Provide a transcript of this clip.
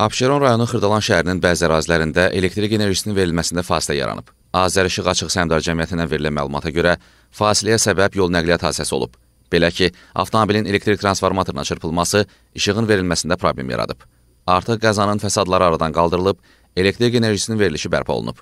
Abşeron rayonu Xırdalan şəhərinin bəzi ərazilərində elektrik enerjisinin verilməsində fasilə yaranıb. Azər İşıq Açıq Səhmdar Cəmiyyətindən verilən məlumata görə fasiləyə səbəb yol nəqliyyat hadisəsi olub. Belə ki, avtomobilin elektrik transformatoruna çırpılması işığın verilməsində problem yaradıb. Artıq qəzanın fəsadları aradan qaldırılıb, elektrik enerjisinin verilişi bərpa olunub.